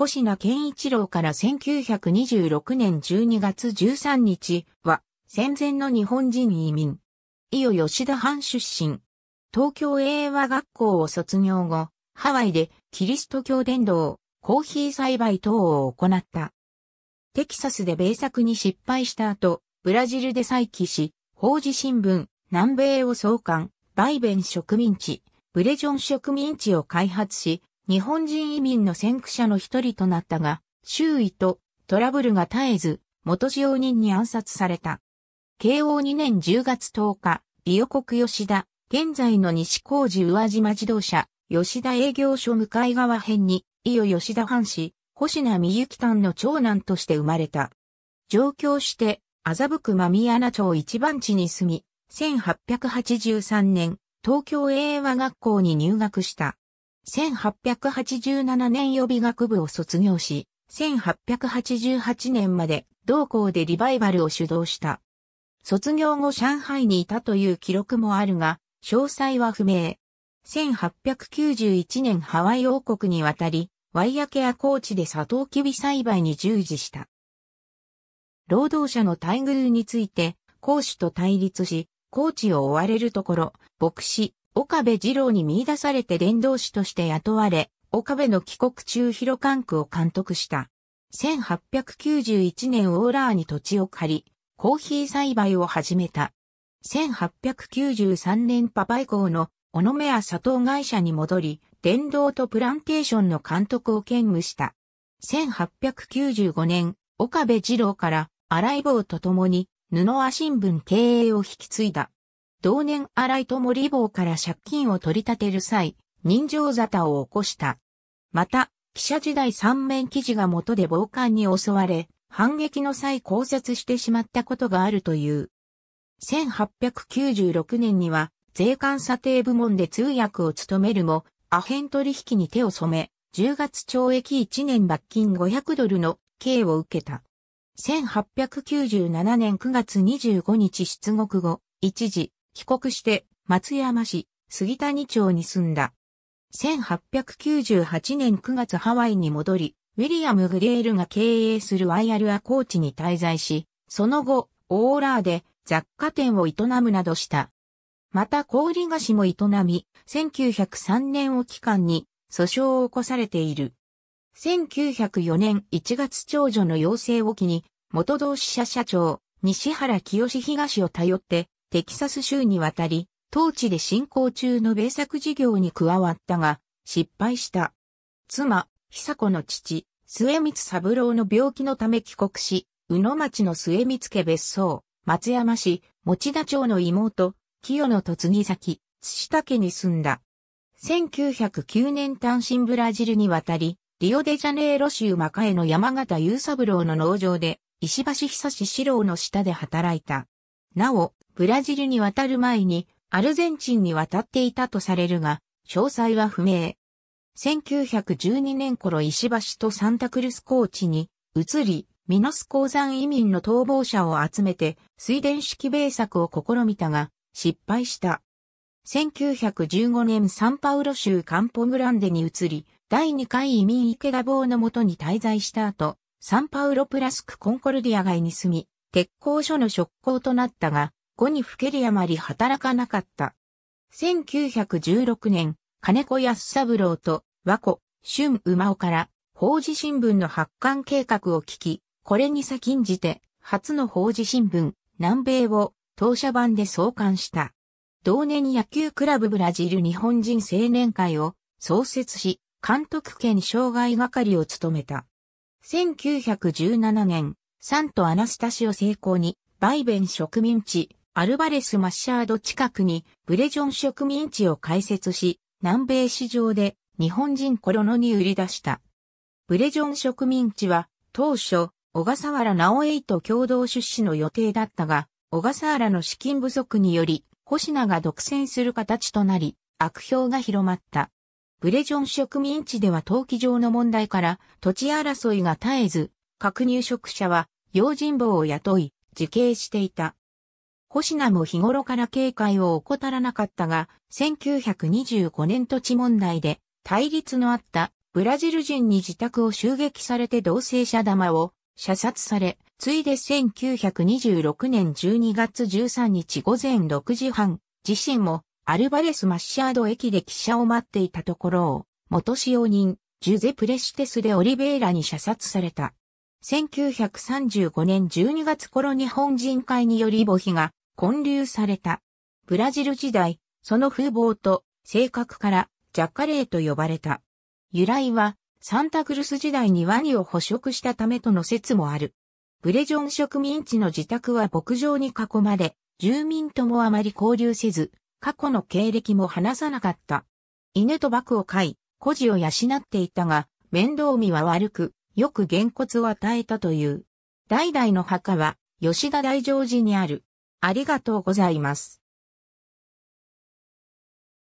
星名健一郎から1926年12月13日は、戦前の日本人移民。伊予吉田藩出身。東京英和学校を卒業後、ハワイでキリスト教伝道、コーヒー栽培等を行った。テキサスで米作に失敗した後、ブラジルで再起し、法事新聞、南米を創刊、バイベン植民地、ブレジョン植民地を開発し、日本人移民の先駆者の一人となったが、周囲とトラブルが絶えず、元使用人に暗殺された。慶応2年10月10日、美予国吉田、現在の西工事宇和島自動車、吉田営業所向かい側辺に、伊予吉田藩士、星名美幸丹の長男として生まれた。上京して、麻布区間宮穴町一番地に住み、1883年、東京英和学校に入学した。1887年予備学部を卒業し、1888年まで同校でリバイバルを主導した。卒業後上海にいたという記録もあるが、詳細は不明。1891年ハワイ王国に渡り、ワイヤケア高地でサトウキビ栽培に従事した。労働者の待遇について、公主と対立し、高地を追われるところ、牧師、岡部二郎に見出されて伝道師として雇われ、岡部の帰国中広管区を監督した。1891年オーラーに土地を借り、コーヒー栽培を始めた。1893年パパ以降の小野目屋砂糖会社に戻り、伝道とプランテーションの監督を兼務した。1895年、岡部二郎から荒井坊と共に布和新聞経営を引き継いだ。同年新井と森坊から借金を取り立てる際、人情沙汰を起こした。また、記者時代三面記事が元で暴漢に襲われ、反撃の際降雪してしまったことがあるという。1896年には、税関査定部門で通訳を務めるも、アヘン取引に手を染め、10月懲役1年罰金500ドルの刑を受けた。1897年9月25日出国後、一時、帰国して、松山市、杉谷町に住んだ。1898年9月ハワイに戻り、ウィリアム・グレールが経営するワイアルアコーチに滞在し、その後、オーラーで雑貨店を営むなどした。また氷菓子も営み、1903年を期間に訴訟を起こされている。1904年1月長女の要請を機に、元同志社社長、西原清東を頼って、テキサス州に渡り、当地で進行中の米作事業に加わったが、失敗した。妻、久子の父、末光三郎の病気のため帰国し、宇野町の末光家別荘、松山市、持田町の妹、清野とぎ先、津下家に住んだ。1909年単身ブラジルに渡り、リオデジャネイロ州マカエの山形雄三郎の農場で、石橋久志四郎の下で働いた。なお、ブラジルに渡る前にアルゼンチンに渡っていたとされるが、詳細は不明。1912年頃石橋とサンタクルス高地に移り、ミノス鉱山移民の逃亡者を集めて水田式米作を試みたが、失敗した。1915年サンパウロ州カンポグランデに移り、第2回移民池田坊のもとに滞在した後、サンパウロプラスクコンコルディア街に住み、鉄工所の職工となったが、後に吹けるあまり働かなかった。1916年、金子安三郎と和子、春馬尾から法事新聞の発刊計画を聞き、これに先んじて初の法事新聞、南米を当社版で創刊した。同年野球クラブブラジル日本人青年会を創設し、監督兼障害係を務めた。1917年、サントアナスタシオ成功に、バイベン植民地、アルバレス・マッシャード近くにブレジョン植民地を開設し、南米市場で日本人コロノに売り出した。ブレジョン植民地は当初、小笠原直江と共同出資の予定だったが、小笠原の資金不足により、星名が独占する形となり、悪評が広まった。ブレジョン植民地では登記上の問題から土地争いが絶えず、各入植者は用心棒を雇い、自警していた。星名も日頃から警戒を怠らなかったが、1925年土地問題で対立のあったブラジル人に自宅を襲撃されて同性者玉を射殺され、ついで1926年12月13日午前6時半、自身もアルバレス・マッシャード駅で汽車を待っていたところを、元使用人、ジュゼ・プレシテスでオリベイラに射殺された。1935年12月頃日本人会により母妃が建立された。ブラジル時代、その風貌と性格からジャッカレーと呼ばれた。由来はサンタクルス時代にワニを捕食したためとの説もある。ブレジョン植民地の自宅は牧場に囲まれ、住民ともあまり交流せず、過去の経歴も話さなかった。犬とバクを飼い、孤児を養っていたが、面倒見は悪く、よく原骨を与えたという。代々の墓は、吉田大乗寺にある。ありがとうございます。